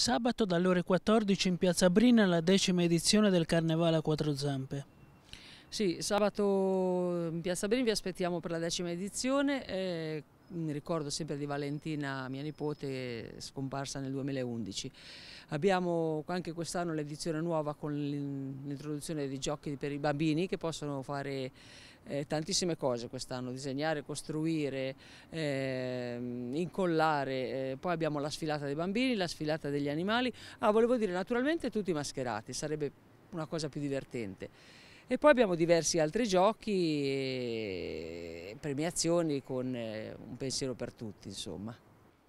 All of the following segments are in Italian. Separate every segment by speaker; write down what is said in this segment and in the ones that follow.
Speaker 1: Sabato dalle ore 14 in Piazza Brina la decima edizione del Carnevale a quattro zampe.
Speaker 2: Sì, sabato in Piazza Brina vi aspettiamo per la decima edizione. Eh, mi ricordo sempre di Valentina, mia nipote, scomparsa nel 2011. Abbiamo anche quest'anno l'edizione nuova con l'introduzione di giochi per i bambini che possono fare eh, tantissime cose quest'anno, disegnare, costruire, eh, incollare, eh, poi abbiamo la sfilata dei bambini, la sfilata degli animali, ah volevo dire naturalmente tutti mascherati, sarebbe una cosa più divertente. E poi abbiamo diversi altri giochi premiazioni con
Speaker 3: eh, un pensiero per tutti insomma.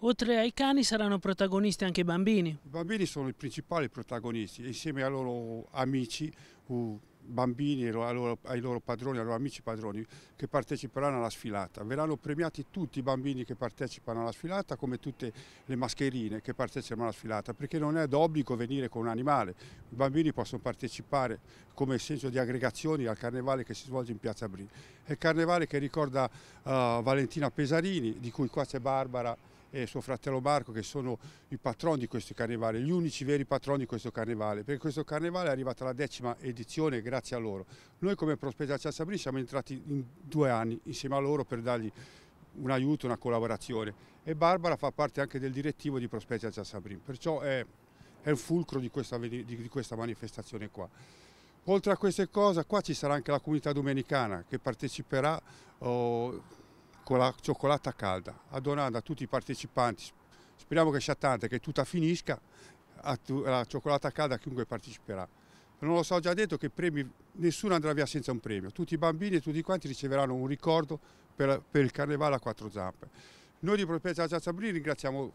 Speaker 1: Oltre ai cani saranno protagonisti anche i bambini?
Speaker 3: I bambini sono i principali protagonisti, insieme ai loro amici uh, bambini ai loro, ai loro padroni, ai loro amici padroni che parteciperanno alla sfilata. Verranno premiati tutti i bambini che partecipano alla sfilata come tutte le mascherine che partecipano alla sfilata perché non è d'obbligo venire con un animale. I bambini possono partecipare come senso di aggregazioni al carnevale che si svolge in Piazza Bri. È il carnevale che ricorda uh, Valentina Pesarini di cui qua c'è Barbara e suo fratello Marco che sono i patroni di questo carnevale, gli unici veri patroni di questo carnevale, perché questo carnevale è arrivato alla decima edizione grazie a loro. Noi come Prospettiva Ciassabrini siamo entrati in due anni insieme a loro per dargli un aiuto, una collaborazione e Barbara fa parte anche del direttivo di Prospettiva Ciassabrini, perciò è, è il fulcro di questa, di, di questa manifestazione qua. Oltre a queste cose qua ci sarà anche la comunità domenicana che parteciperà oh, la cioccolata calda, a donare a tutti i partecipanti, speriamo che sia tanta, che tutta finisca, la cioccolata calda a chiunque parteciperà. Non lo so, ho già detto che premi, nessuno andrà via senza un premio, tutti i bambini e tutti quanti riceveranno un ricordo per, per il carnevale a quattro zampe. Noi di Proprietà Giazzabrini ringraziamo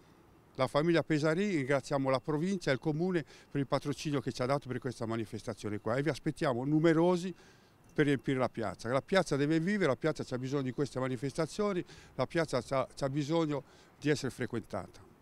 Speaker 3: la famiglia Pesari, ringraziamo la provincia e il comune per il patrocinio che ci ha dato per questa manifestazione qua e vi aspettiamo numerosi per riempire la piazza. La piazza deve vivere, la piazza ha bisogno di queste manifestazioni, la piazza ha bisogno di essere frequentata.